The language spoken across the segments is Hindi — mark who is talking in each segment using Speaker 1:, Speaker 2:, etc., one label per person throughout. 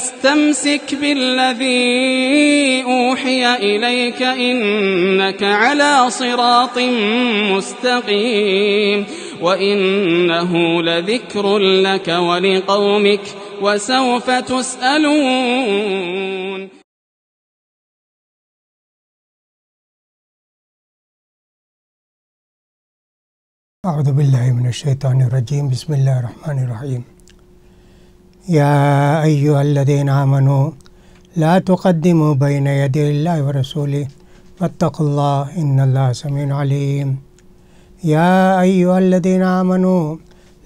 Speaker 1: فاستمسك بالذي أوحي إليك إنك على صراط مستقيم وإنه لذكر لك ولقومك وسوف تسألون أعوذ بالله من الشيطان الرجيم بسم الله الرحمن الرحيم يا أيها الذين آمنوا لا تقدموا بين يدي الله ورسوله فاتقوا الله إن الله سميع عليم يا أيها الذين آمنوا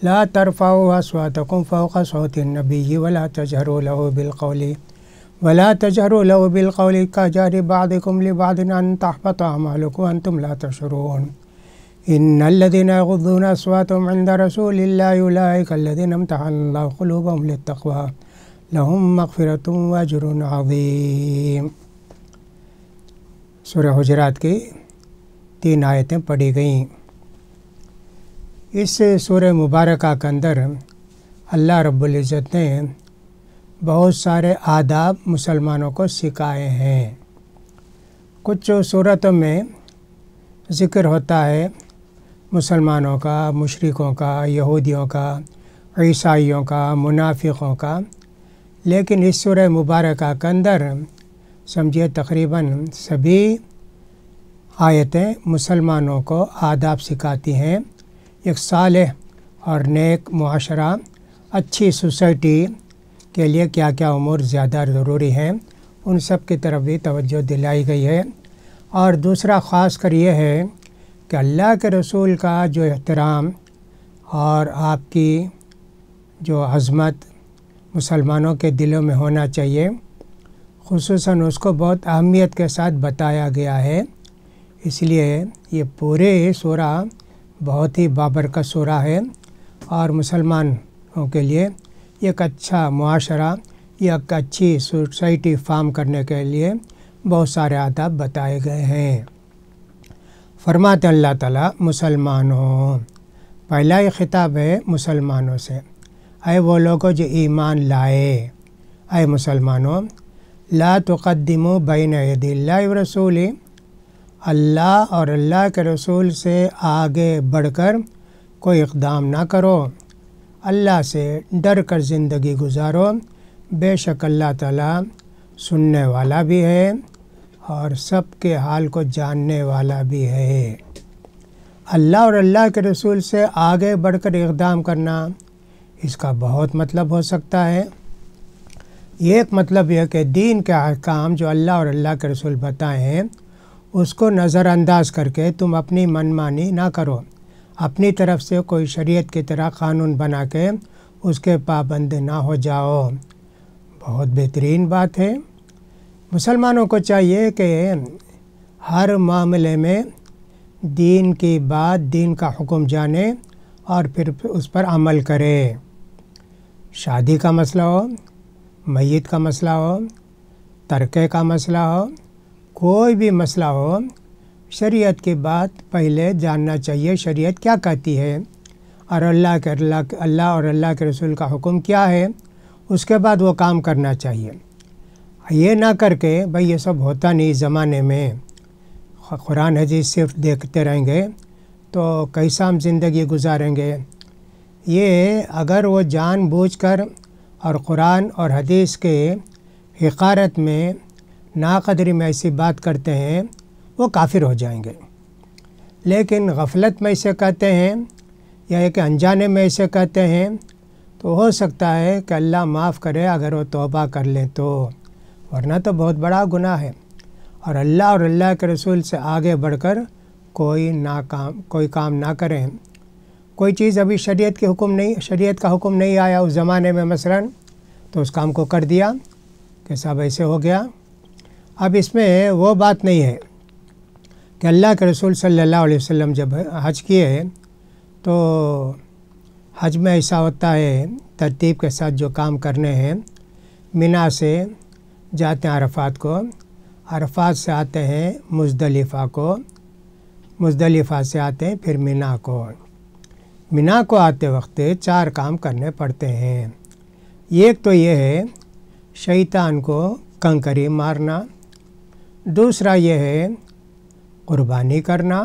Speaker 1: لا ترفعوا أصواتكم فوق صوت النبي ولا تجهروا له بالقول ولا تجهروا له بالقول كجهر بعضكم لبعض أن تحبط أعمالكم وأنتم لا تشعرون इन लदिन अस्वातमंद रसूल कल्लिन तखबा लहम मगफ़रत वजरन आज़ीम सुर हजरात की तीन आयतें पढ़ी गईं इस सूर मुबारक के अंदर अल्लाह रब्ज़त ने बहुत सारे आदाब मुसलमानों को सिखाए हैं कुछ सूरत में ज़िक्र होता है मुसलमानों का मशरक़ों का यहूदियों का ईसाइयों का मुनाफिकों का लेकिन इस शुर मुबारक के अंदर समझिए तकरीबन सभी आयतें मुसलमानों को आदाब सिखाती हैं एक साल और नेक माशरा अच्छी सोसाइटी के लिए क्या क्या उमूर ज़्यादा ज़रूरी हैं उन सब की तरफ भी तवज्जो दिलाई गई है और दूसरा ख़ास कर यह है कि अल्लाह के रसूल का जो एहतराम और आपकी जो अज़मत मुसलमानों के दिलों में होना चाहिए खसूस उसको बहुत अहमियत के साथ बताया गया है इसलिए ये पूरे शुरा बहुत ही का शुरा है और मुसलमानों के लिए एक अच्छा माशरा एक अच्छी सोसाइटी फार्म करने के लिए बहुत सारे आदाब बताए गए हैं फरमाते अल्लाह ताला मुसलमानों पहला ये ख़िताब है मुसलमानों से आए वो लोगों जो ईमान लाए आए मुसलमानों ला तकदम बैन दिल्ला रसूल अल्लाह और अल्लाह के रसूल से आगे बढ़कर कोई इकदाम ना करो अल्लाह से डर कर ज़िंदगी गुजारो बेशक अल्लाह ताला सुनने वाला भी है और सब के हाल को जानने वाला भी है अल्लाह और अल्लाह के रसूल से आगे बढ़कर इकदाम करना इसका बहुत मतलब हो सकता है एक मतलब यह कि दीन के अहकाम जो अल्लाह और अल्लाह के रसूल बताए हैं उसको नज़रअंदाज करके तुम अपनी मनमानी ना करो अपनी तरफ से कोई शरीयत की तरह कानून बना के उसके पाबंद ना हो जाओ बहुत बेहतरीन बात है मुसलमानों को चाहिए कि हर मामले में दीन की बात दीन का हुक्म जाने और फिर उस पर अमल करें शादी का मसला हो मैत का मसला हो तरक़े का मसला हो कोई भी मसला हो शरीयत की बात पहले जानना चाहिए शरीयत क्या कहती है और अल्लाह के अल्लाह अल्लाह और अल्लाह के रसूल का हुक्म क्या है उसके बाद वो काम करना चाहिए ये ना करके भाई ये सब होता नहीं ज़माने में कुरान हजीज सिर्फ देखते रहेंगे तो कैसा हम ज़िंदगी गुजारेंगे ये अगर वो जानबूझकर और कुरान और हदीस के हकारत में नाकदरी में ऐसी बात करते हैं वो काफिर हो जाएंगे लेकिन गफलत में इसे कहते हैं या एक अनजाने में इसे कहते हैं तो हो सकता है कि अल्लाह माफ़ करे अगर वो तोबा कर लें तो वरना तो बहुत बड़ा गुनाह है और अल्लाह और अल्लाह के रसूल से आगे बढ़कर कोई ना काम कोई काम ना करें कोई चीज़ अभी शरीयत के हुक्म नहीं शरीयत का हुक्म नहीं आया उस ज़माने में मसलन तो उस काम को कर दिया कि सब ऐसे हो गया अब इसमें वो बात नहीं है कि अल्लाह के रसूल सल्लल्लाहु अलैहि वसल्लम जब हज किए तो हज में ऐसा होता है तरतीब के साथ जो काम करने हैं मिना से जाते हैं अरफात को अरफात से आते हैं मुजदलिफ़ा को मुजदलिफ़ा से आते हैं फिर मीना को मीना को आते वक्त चार काम करने पड़ते हैं एक तो ये है शैतान को कंकरी मारना दूसरा यह है कुर्बानी करना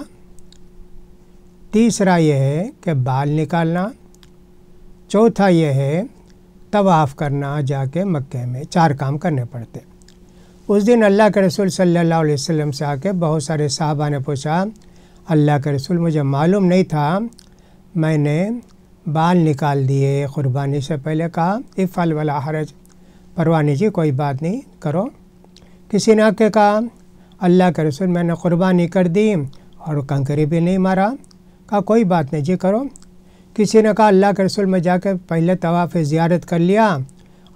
Speaker 1: तीसरा यह है कि बाल निकालना चौथा यह है तवाफ़ करना जाके मक्के में चार काम करने पड़ते उस दिन अल्लाह के रसूल सल्लल्लाहु अलैहि वसल्लम से आके बहुत सारे साहबा ने पूछा अल्लाह के रसूल मुझे मालूम नहीं था मैंने बाल निकाल दिए क़ुरबानी से पहले कहा इफ़ल वाला हरज परवानी जी कोई बात नहीं करो किसी ने आके कहा अल्लाह के रसूल मैंने क़ुरबानी कर दी और कंकरी भी नहीं मारा कहा कोई बात नहीं जी करो किसी ने कहा अल्लाह के रसूल में जाकर पहले तवाफ़ ज़्यारत कर लिया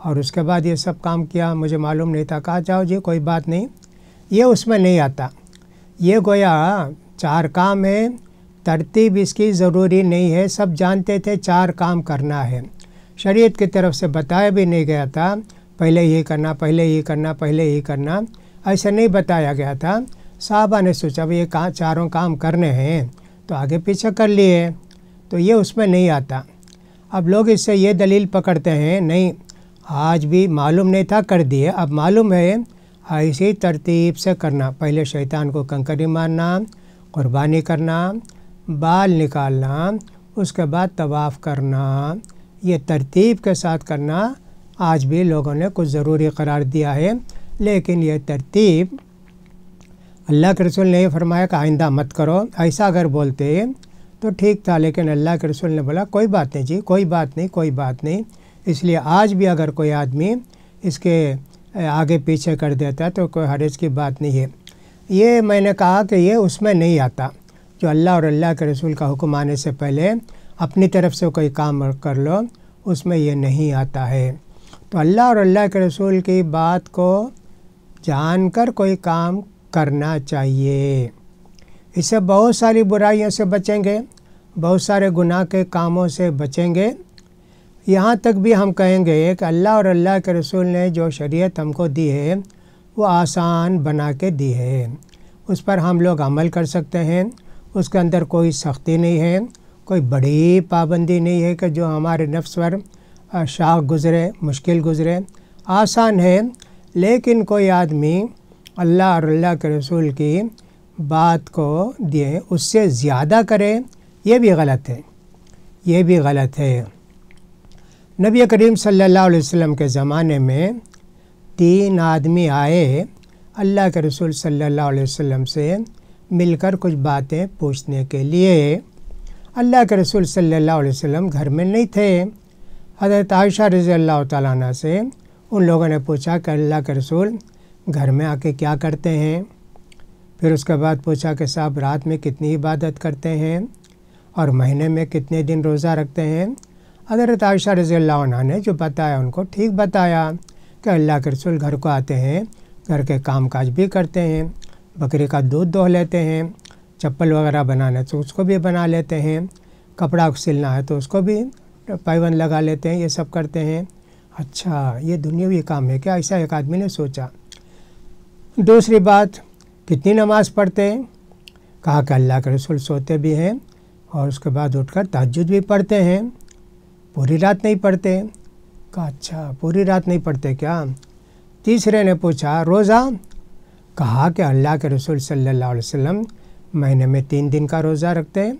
Speaker 1: और उसके बाद ये सब काम किया मुझे मालूम नहीं था कहा जाओ जी कोई बात नहीं ये उसमें नहीं आता ये गोया चार काम है तरतीब इसकी ज़रूरी नहीं है सब जानते थे चार काम करना है शरीयत की तरफ से बताया भी नहीं गया था पहले ये करना पहले ये करना पहले ये करना ऐसा नहीं बताया गया था साहबा ने सोचा भाई ये का चारों काम करने हैं तो आगे पीछे कर लिए तो ये उसमें नहीं आता अब लोग इससे ये दलील पकड़ते हैं नहीं आज भी मालूम नहीं था कर दिए अब मालूम है ऐसी तरतीब से करना पहले शैतान को कंकरी मारना कुर्बानी करना बाल निकालना उसके बाद तवाफ़ करना ये तरतीब के साथ करना आज भी लोगों ने कुछ ज़रूरी करार दिया है लेकिन ये तरतीब अल्लाह के रसूल ने फरमाया कि आइंदा मत करो ऐसा अगर बोलते तो ठीक था लेकिन अल्लाह के रसूल ने बोला कोई बात नहीं जी कोई बात नहीं कोई बात नहीं इसलिए आज भी अगर कोई आदमी इसके आगे पीछे कर देता है तो कोई हरज़ की बात नहीं है ये मैंने कहा कि ये उसमें नहीं आता जो अल्लाह और अल्लाह के रसूल का हुक्म आने से पहले अपनी तरफ से कोई काम कर लो उसमें ये नहीं आता है तो अल्लाह और अल्लाह के रसूल की बात को जानकर कोई काम करना चाहिए इससे बहुत सारी बुराइयों से बचेंगे बहुत सारे गुनाह के कामों से बचेंगे यहाँ तक भी हम कहेंगे कि अल्लाह और अल्लाह के रसूल ने जो शरीयत हमको दी है वो आसान बना के दी है उस पर हम लोग अमल कर सकते हैं उसके अंदर कोई सख्ती नहीं है कोई बड़ी पाबंदी नहीं है कि जो हमारे नफ्स पर शाख गुज़रे मुश्किल गुज़रे आसान है लेकिन कोई आदमी अल्लाह और अल्लाह के रसूल की बात को दिए उससे ज़्यादा करें यह भी गलत है ये भी गलत है नबी करीम सल्लल्लाहु अलैहि वसल्लम के ज़माने में तीन आदमी आए अल्लाह के रसूल सल्लल्लाहु अलैहि वसल्लम से मिलकर कुछ बातें पूछने के लिए अल्लाह के रसूल सल्लल्लाहु अलैहि वसल्लम घर में नहीं थे हज़रत आयशा रज़ी अल्लाह ताली से उन लोगों ने पूछा कि अल्लाह के रसूल घर में आके क्या करते हैं फिर उसके बाद पूछा कि साहब रात में कितनी इबादत करते हैं और महीने में कितने दिन रोज़ा रखते हैं हज़रत आयशा रज़ी ने जो बताया उनको ठीक बताया कि अल्लाह के रसूल घर को आते हैं घर के काम काज भी करते हैं बकरी का दूध दोह लेते हैं चप्पल वगैरह बनाना है तो उसको भी बना लेते हैं कपड़ा सिलना है तो उसको भी पैवन लगा लेते हैं ये सब करते हैं अच्छा ये दुनियावी काम है क्या ऐसा एक आदमी ने सोचा दूसरी बात कितनी तो नमाज़ पढ़ते हैं कहा कि अल्लाह के रसूल सोते भी हैं और उसके बाद उठकर कर भी पढ़ते हैं पूरी रात नहीं पढ़ते कहा अच्छा पूरी रात नहीं पढ़ते क्या तीसरे ने पूछा रोज़ा कहा कि अल्लाह के रसूल सल्ला वसम महीने में तीन दिन का रोज़ा रखते हैं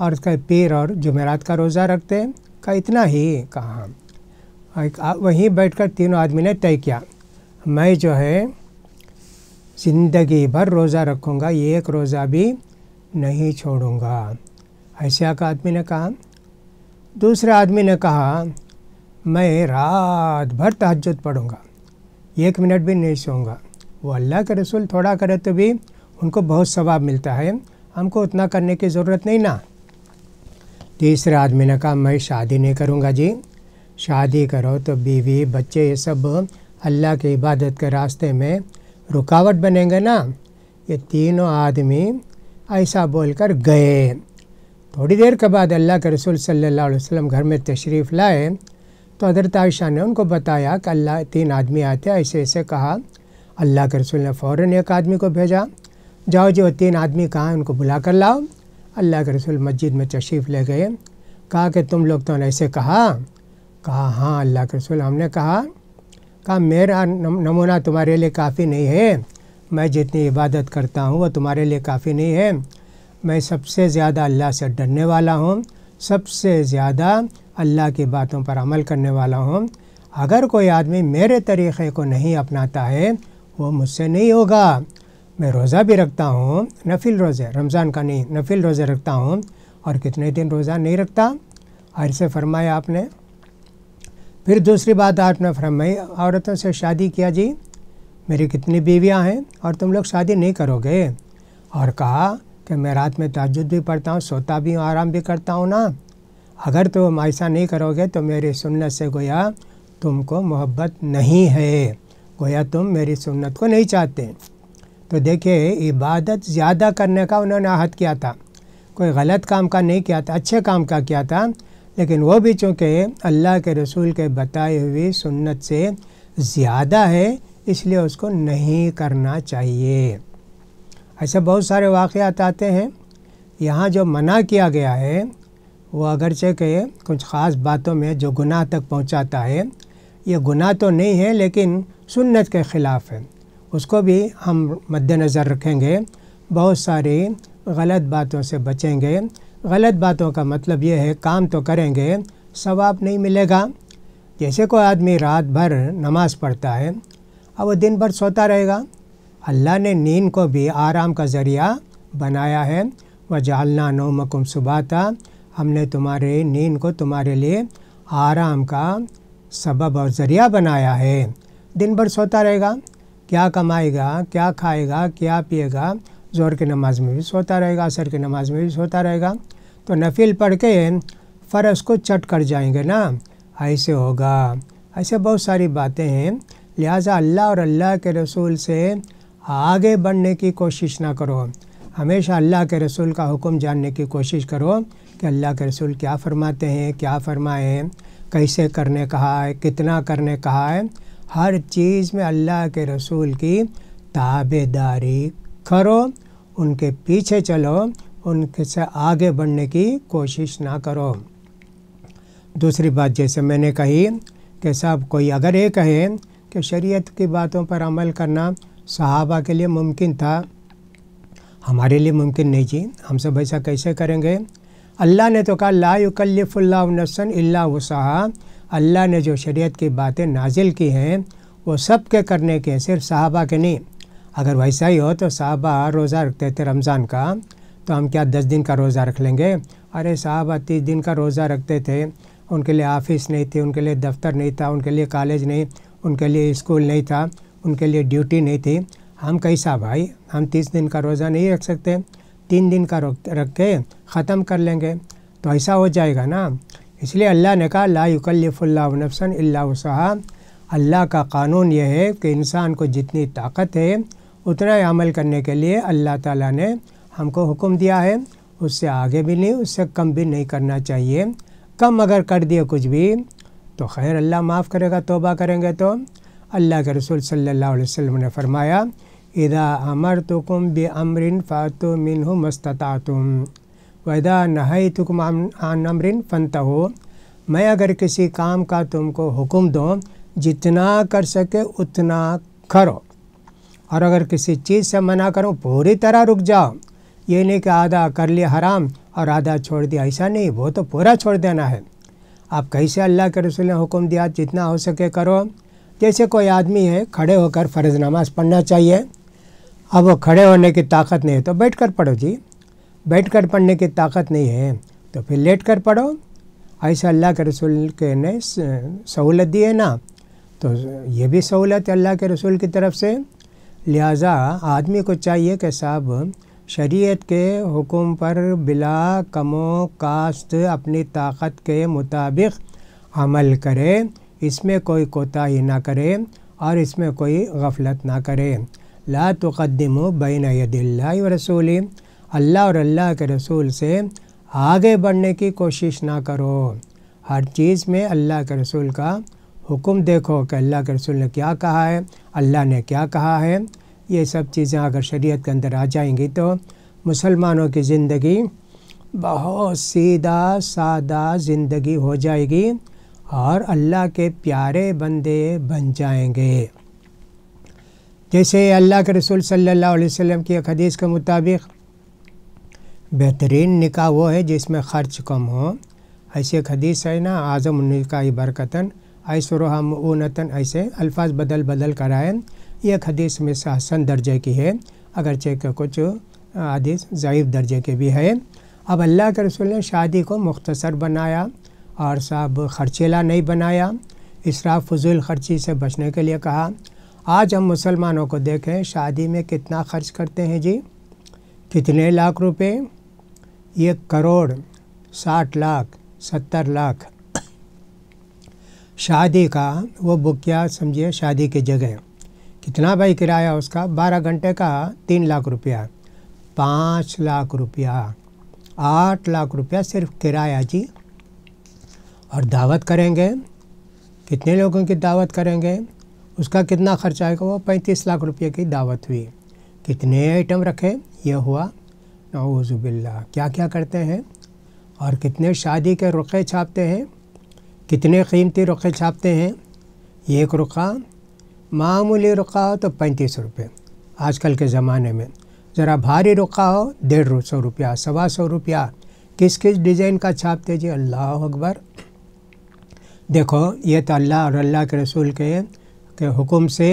Speaker 1: और उसका पीर और जुमेरात का रोज़ा रखते हैं का इतना ही कहा हाँ। वहीं बैठकर तीनों आदमी ने तय किया मैं जो है ज़िंदगी भर रोज़ा रखूँगा एक रोज़ा भी नहीं छोड़ूँगा ऐसे एक आदमी ने कहा दूसरे आदमी ने कहा मैं रात भर तहजद पढ़ूँगा एक मिनट भी नहीं सोऊंगा वो अल्लाह के रसूल थोड़ा करे तो भी उनको बहुत सवाब मिलता है हमको उतना करने की ज़रूरत नहीं ना तीसरे आदमी ने कहा मैं शादी नहीं करूँगा जी शादी करो तो बीवी बच्चे ये सब अल्लाह की इबादत के रास्ते में रुकावट बनेंगे ना ये तीनों आदमी ऐसा बोलकर गए थोड़ी देर के बाद अल्लाह के रसूल सल्लल्लाहु अलैहि वसल्लम घर में तशरीफ़ लाए तो हजरत आयशा ने उनको बताया कि अल्लाह तीन आदमी आते ऐसे ऐसे कहा अल्लाह के रसूल ने फ़ौर एक आदमी को भेजा जाओ जी वो तीन आदमी कहाँ हैं उनको बुला कर लाओ अल्लाह के रसूल मस्जिद में तशरीफ़ ले गए कहा कि तुम लोग तो ऐसे कहा कहा हाँ अल्लाह के रसूल हमने कहा कहा मेरा नमूना तुम्हारे लिए काफ़ी नहीं है मैं जितनी इबादत करता हूँ वह तुम्हारे लिए काफ़ी नहीं है मैं सबसे ज़्यादा अल्लाह से डरने वाला हूँ सबसे ज़्यादा अल्लाह की बातों पर अमल करने वाला हूँ अगर कोई आदमी मेरे तरीक़े को नहीं अपनाता है वो मुझसे नहीं होगा मैं रोज़ा भी रखता हूँ नफिल रोज़े रमज़ान का नहीं नफिल रोज़े रखता हूँ और कितने दिन रोज़ा नहीं रखता हर से फरमाया आपने फिर दूसरी बात आपने फरमाई औरतों से शादी किया जी मेरी कितनी बीवियाँ हैं और तुम लोग शादी नहीं करोगे और कहा कि मैं रात में ताजुद भी पढ़ता हूँ सोता भी हूँ आराम भी करता हूँ ना अगर तुम तो ऐसा नहीं करोगे तो मेरी सुन्नत से गोया तुमको मोहब्बत नहीं है गोया तुम मेरी सुन्नत को नहीं चाहते तो देखिए इबादत ज़्यादा करने का उन्होंने आहत किया था कोई गलत काम का नहीं किया था अच्छे काम का किया था लेकिन वो भी चूँकि अल्लाह के रसूल के बताए हुए सुन्नत से ज़्यादा है इसलिए उसको नहीं करना चाहिए ऐसे बहुत सारे वाक़ात आते हैं यहाँ जो मना किया गया है वो अगरचे के कुछ ख़ास बातों में जो गुनाह तक पहुँचाता है ये गुनाह तो नहीं है लेकिन सुन्नत के ख़िलाफ़ है उसको भी हम मद्दनज़र रखेंगे बहुत सारी गलत बातों से बचेंगे गलत बातों का मतलब ये है काम तो करेंगे सवाब नहीं मिलेगा जैसे कोई आदमी रात भर नमाज़ पढ़ता है और वो दिन भर सोता रहेगा अल्लाह ने नींद को भी आराम का ज़रिया बनाया है व जालना नोमकुम सुबह था हमने तुम्हारे नींद को तुम्हारे लिए आराम का सबब और ज़रिया बनाया है दिन भर सोता रहेगा क्या कमाएगा क्या खाएगा क्या पिएगा ज़ोर की नमाज़ में भी सोता रहेगा असर की नमाज़ में भी सोता रहेगा तो नफिल पढ़ के फ़र्ज को चट कर जाएंगे ना ऐसे होगा ऐसे बहुत सारी बातें हैं लिहाजा अल्लाह और अल्लाह के रसूल से आगे बढ़ने की कोशिश ना करो हमेशा अल्लाह के रसूल का हुक्म जानने की कोशिश करो कि अल्लाह के रसूल क्या फरमाते हैं क्या फरमाएँ कैसे करने कहा है कितना करने कहा है हर चीज़ में अल्लाह के रसूल की ताबेदारी करो उनके पीछे चलो उनके से आगे बढ़ने की कोशिश ना करो दूसरी बात जैसे मैंने कही कि साहब कोई अगर ये कहे कि शरीयत की बातों पर अमल करना सहाबा के लिए मुमकिन था हमारे लिए मुमकिन नहीं जी हम सब ऐसा कैसे करेंगे अल्लाह ने तो कहा ला युकल्लफुल्लासन अल्ला वसहा अल्लाह ने जो शरीयत की बातें नाजिल की हैं वो सब के करने के सिर्फ साहबा के नहीं अगर वैसा ही हो तो साहबा रोज़ा रखते थे रमज़ान का तो हम क्या दस दिन का रोज़ा रख लेंगे अरे साहब तीस दिन का रोज़ा रखते थे उनके लिए ऑफिस नहीं थी उनके लिए दफ्तर नहीं था उनके लिए कॉलेज नहीं उनके लिए स्कूल नहीं था उनके लिए ड्यूटी नहीं थी हम कैसा भाई हम तीस दिन का रोज़ा नहीं रख सकते तीन दिन का रख के ख़त्म कर लेंगे तो ऐसा हो जाएगा ना इसलिए अल्लाह ने कहा ला युकल्लफ़ुल्ला अल्लाह अल्लाह का कानून यह है कि इंसान को जितनी ताकत है उतना ही अमल करने के लिए अल्लाह ताला ने हमको हुक्म दिया है उससे आगे भी नहीं उससे कम भी नहीं करना चाहिए कम अगर कर दिए कुछ भी तो खैर अल्लाह माफ़ करेगा तोबा करेंगे तो अल्लाह के रसूल सल्लल्लाहु अलैहि वसल्लम ने फरमाया इदा अमर तुम बे अमरिन फ़ातु मिन हो मस्तता तुम वदा नहई तुम आन अमरिन फनता हो मैं अगर किसी काम का तुमको हुक्म दो जितना कर सके उतना करो और अगर किसी चीज़ से मना करूँ पूरी तरह रुक जाओ ये नहीं कि आधा कर लिया हराम और आधा छोड़ दिया ऐसा नहीं वो तो पूरा छोड़ देना है आप कैसे अल्लाह के रसूल ने हुक्म दिया जितना हो सके करो जैसे कोई आदमी है खड़े होकर फ़र्ज़ नमाज पढ़ना चाहिए अब वो खड़े होने की ताकत नहीं है तो बैठ कर पढ़ो जी बैठ कर पढ़ने की ताकत नहीं है तो फिर लेट कर पढ़ो ऐसे अल्लाह के रसूल के ने सहूलत दी है ना तो ये भी सहूलत है अल्लाह के रसूल की तरफ से लिहाजा आदमी को चाहिए कि साहब शरीयत के हुक्म पर बिला कमो कास्त अपनी ताकत के मुताबिक अमल करे इसमें कोई कोताही ना करे और इसमें कोई गफलत ना करे ला तकदम बैन यदिल्ला रसूल अल्लाह और अल्लाह के रसूल से आगे बढ़ने की कोशिश ना करो हर चीज़ में अल्लाह के रसूल का हुक्म देखो कि अल्लाह के रसूल ने क्या कहा है अल्लाह ने क्या कहा है ये सब चीज़ें अगर शरीयत के अंदर आ जाएंगी तो मुसलमानों की ज़िंदगी बहुत सीधा सादा ज़िंदगी हो जाएगी और अल्लाह के प्यारे बंदे बन जाएंगे जैसे अल्लाह के रसूल सल्लल्लाहु अलैहि वसल्लम की एक हदीस के मुताबिक बेहतरीन निका वो है जिसमें ख़र्च कम हो ऐसे एक हदीस है ना आज़म निका बरकतन ऐसरो हम ऊनतन ऐसे अल्फाज बदल बदल कराएँ एक हदीस में से दर्जे की है अगरचे चेक कुछ हदीस ज़ीफ़ दर्जे के भी है अब अल्लाह के रसूल ने शादी को मुख्तसर बनाया और साहब ख़र्चेला नहीं बनाया इसराफ फजूल खर्ची से बचने के लिए कहा आज हम मुसलमानों को देखें शादी में कितना खर्च करते हैं जी कितने लाख रुपए ये करोड़ साठ लाख सत्तर लाख शादी का वो बुक क्या समझिए शादी की जगह कितना भाई किराया उसका बारह घंटे का तीन लाख रुपया पाँच लाख रुपया आठ लाख रुपया सिर्फ किराया जी और दावत करेंगे कितने लोगों की दावत करेंगे उसका कितना खर्चा आएगा वो पैंतीस लाख रुपये की दावत हुई कितने आइटम रखे यह हुआ नौजुबिल्ला क्या क्या करते हैं और कितने शादी के रुखे छापते हैं कितने कीमती रुखे छापते हैं एक रुखा मामूली रुका हो तो पैंतीस रुपये आजकल के ज़माने में ज़रा भारी रुका हो डेढ़ सौ रुपया सवा सौ रुपया किस किस डिज़ाइन का छाप दीजिए अल्लाह अकबर देखो ये तो अल्लाह और अल्लाह के रसूल के के हुक्म से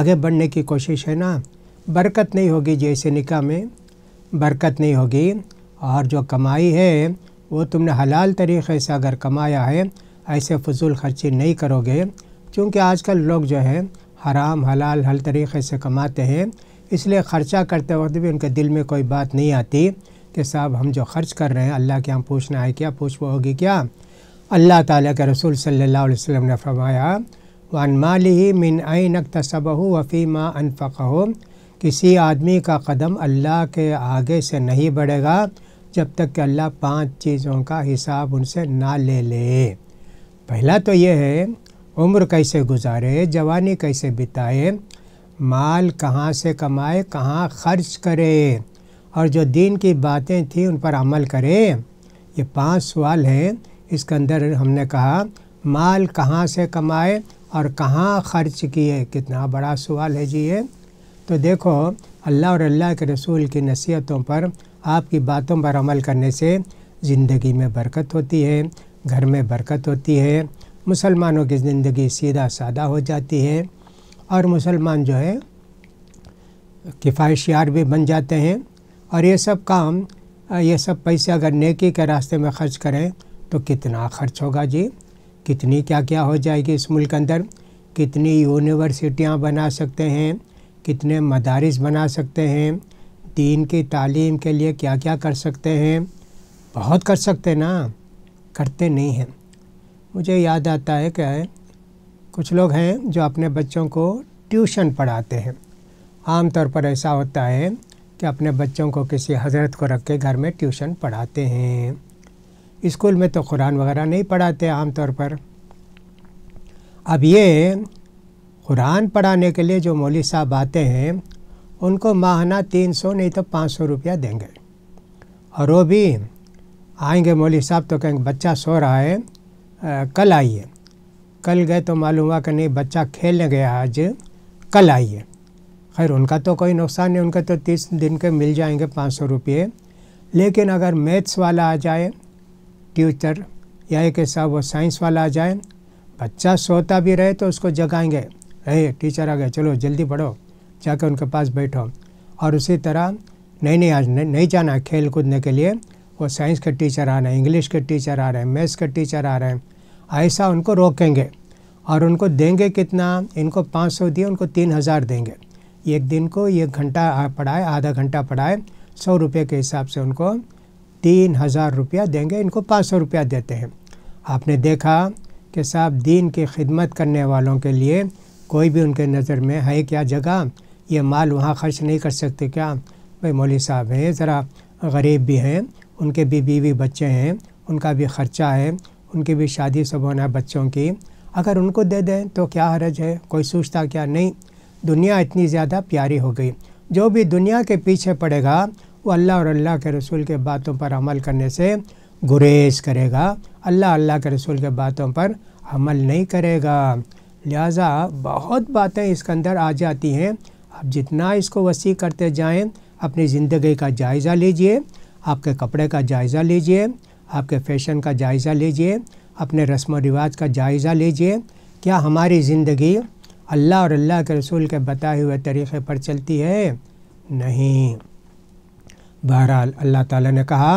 Speaker 1: आगे बढ़ने की कोशिश है ना बरकत नहीं होगी जैसे निका में बरकत नहीं होगी और जो कमाई है वो तुमने हलाल तरीक़े से अगर कमाया है ऐसे फजूल खर्ची नहीं करोगे क्योंकि आजकल लोग जो है हराम हलाल हर तरीक़े से कमाते हैं इसलिए ख़र्चा करते वक्त भी उनके दिल में कोई बात नहीं आती कि साहब हम जो खर्च कर रहे हैं अल्लाह के यहाँ पूछना है क्या पूछ होगी क्या अल्लाह ताला के रसूल सल्लल्लाहु अलैहि वसल्लम ने फरमाया वन माली मिन आई नक तसबह वफ़ी माँ अनफ़क़ हो किसी आदमी का कदम अल्लाह के आगे से नहीं बढ़ेगा जब तक कि अल्लाह पांच चीज़ों का हिसाब उनसे ना ले ले पहला तो ये है उम्र कैसे गुजारे जवानी कैसे बिताए माल कहाँ से कमाए कहाँ खर्च करे और जो दीन की बातें थी उन पर अमल करे ये पांच सवाल हैं इसके अंदर हमने कहा माल कहाँ से कमाए और कहाँ खर्च किए कितना बड़ा सवाल है जी ये तो देखो अल्लाह और अल्लाह के रसूल की नसीहतों पर आपकी बातों पर अमल करने से ज़िंदगी में बरकत होती है घर में बरकत होती है मुसलमानों की ज़िंदगी सीधा सादा हो जाती है और मुसलमान जो है किफ़ायशियार भी बन जाते हैं और ये सब काम ये सब पैसे अगर नेकी के रास्ते में खर्च करें तो कितना खर्च होगा जी कितनी क्या क्या हो जाएगी इस मुल्क अंदर कितनी यूनिवर्सिटियाँ बना सकते हैं कितने मदारस बना सकते हैं दीन की तालीम के लिए क्या क्या कर सकते हैं बहुत कर सकते ना करते नहीं हैं मुझे याद आता है क्या है कुछ लोग हैं जो अपने बच्चों को ट्यूशन पढ़ाते हैं आम तौर पर ऐसा होता है कि अपने बच्चों को किसी हजरत को रख के घर में ट्यूशन पढ़ाते हैं स्कूल में तो कुरान वगैरह नहीं पढ़ाते आमतौर पर अब ये कुरान पढ़ाने के लिए जो मौली साहब आते हैं उनको माहाना तीन सौ नहीं तो पाँच सौ रुपया देंगे और वो भी आएंगे मौली साहब तो कहेंगे बच्चा सो रहा है कल आइए कल गए तो मालूम हुआ कि नहीं बच्चा खेलने गया आज कल आइए खैर उनका तो कोई नुकसान नहीं उनका तो तीस दिन के मिल जाएंगे पाँच सौ रुपये लेकिन अगर मैथ्स वाला आ जाए ट्यूचर या एक हिसाब वो साइंस वाला आ जाए बच्चा सोता भी रहे तो उसको जगाएंगे अरे टीचर आ गए चलो जल्दी पढ़ो जाके उनके पास बैठो और उसी तरह नहीं नहीं आज नहीं, नहीं जाना खेल कूदने के लिए वो साइंस के टीचर आ रहे हैं इंग्लिश के टीचर आ रहे हैं मैथ्स के टीचर आ रहे हैं ऐसा उनको रोकेंगे और उनको देंगे कितना इनको पाँच सौ दिए उनको तीन हज़ार देंगे एक दिन को एक घंटा पढ़ाए आधा घंटा पढ़ाए सौ रुपये के हिसाब से उनको तीन हज़ार रुपया देंगे इनको पाँच सौ रुपया देते हैं आपने देखा कि साहब दीन की खिदमत करने वालों के लिए कोई भी उनके नज़र में है क्या जगह ये माल वहाँ खर्च नहीं कर सकते क्या भाई मौली साहब हैं ज़रा गरीब भी हैं उनके भी बीवी बच्चे हैं उनका भी ख़र्चा है उनकी भी शादी सब होना है बच्चों की अगर उनको दे दें तो क्या हरज है कोई सोचता क्या नहीं दुनिया इतनी ज़्यादा प्यारी हो गई जो भी दुनिया के पीछे पड़ेगा वो अल्लाह और अल्लाह के रसूल के बातों पर अमल करने से गुरेज करेगा अल्लाह अल्लाह के रसूल के बातों पर अमल नहीं करेगा लिहाजा बहुत बातें इसके अंदर आ जाती हैं आप जितना इसको वसी करते जाएं अपनी ज़िंदगी का जायज़ा लीजिए आपके कपड़े का जायज़ा लीजिए आपके फैशन का जायज़ा लीजिए अपने रस्म व रिवाज का जायज़ा लीजिए क्या हमारी ज़िंदगी अल्लाह और अल्लाह के रसूल के बताए हुए तरीक़े पर चलती है नहीं बहरहाल अल्लाह ताला ने कहा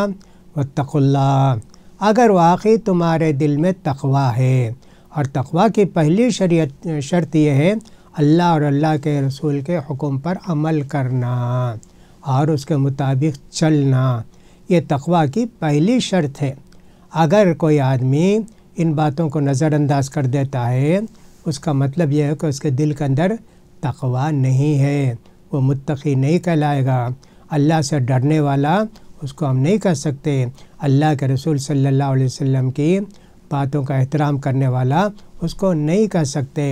Speaker 1: वतकुल्ला अगर वाकई तुम्हारे दिल में तकवा है और तकवा की पहली शरीत शर्त यह है अल्लाह और अल्लाह के रसूल के हुक्म पर अमल करना और उसके मुताबिक चलना ये तकवा की पहली शर्त है अगर कोई आदमी इन बातों को नज़रअंदाज कर देता है उसका मतलब यह है कि उसके दिल के अंदर तकवा नहीं है वो मुत्तकी नहीं कहलाएगा अल्लाह से डरने वाला उसको हम नहीं कह सकते अल्लाह के रसूल सल्लल्लाहु अलैहि वसल्लम की बातों का एहतराम करने वाला उसको नहीं कह सकते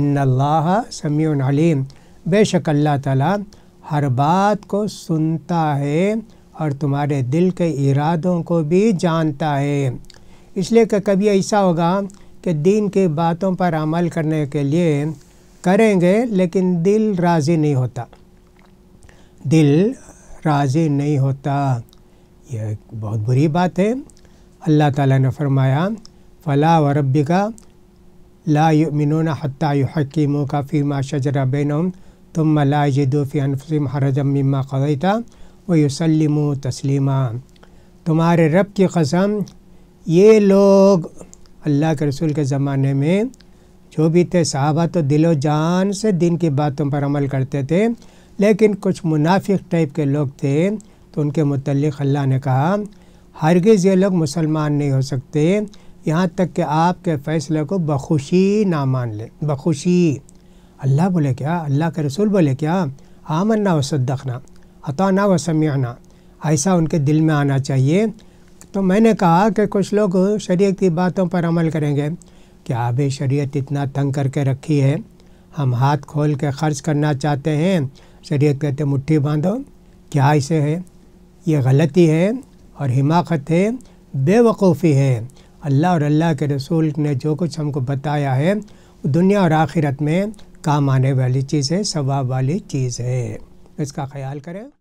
Speaker 1: इन अल्लाह समीम बेशक अल्लाह ताला हर बात को सुनता है और तुम्हारे दिल के इरादों को भी जानता है इसलिए कि कभी ऐसा होगा कि दीन की बातों पर अमल करने के लिए करेंगे लेकिन दिल राज़ी नहीं होता दिल राज़ी नहीं होता यह बहुत बुरी बात है अल्लाह ताला ने फरमाया फ़ला व रबी का ला मिनोन हत्या हकीमों का फ़ीमा शजरा बेनम तुम मलाजिदोफ़ी अनफसम हरजम मम्मा क़दैता वसलम तस्लिमा तुम्हारे रब की कसम ये लोग अल्लाह के रसूल के ज़माने में जो भी थे साहबा तो दिलो जान से दिन की बातों पर अमल करते थे लेकिन कुछ मुनाफिक टाइप के लोग थे तो उनके मतलब अल्लाह ने कहा हरगिज़ ये लोग मुसलमान नहीं हो सकते यहाँ तक कि आपके फ़ैसले को बखुशी ना मान ले बखुशी अल्लाह बोले क्या अल्लाह के रसूल बोले क्या आमन्ना वसदखना हताना व समयाना ऐसा उनके दिल में आना चाहिए तो मैंने कहा कि कुछ लोग शरीयत की बातों पर अमल करेंगे क्या अभी शरीयत इतना तंग करके रखी है हम हाथ खोल के ख़र्च करना चाहते हैं शरीयत कहते मुट्ठी बांधो क्या इसे है ये गलती है और हिमाकत है बेवकूफ़ी है अल्लाह और अल्लाह के रसूल ने जो कुछ हमको बताया है दुनिया और आखिरत में काम आने वाली चीज़ है सवाब वाली चीज़ है इसका ख्याल करें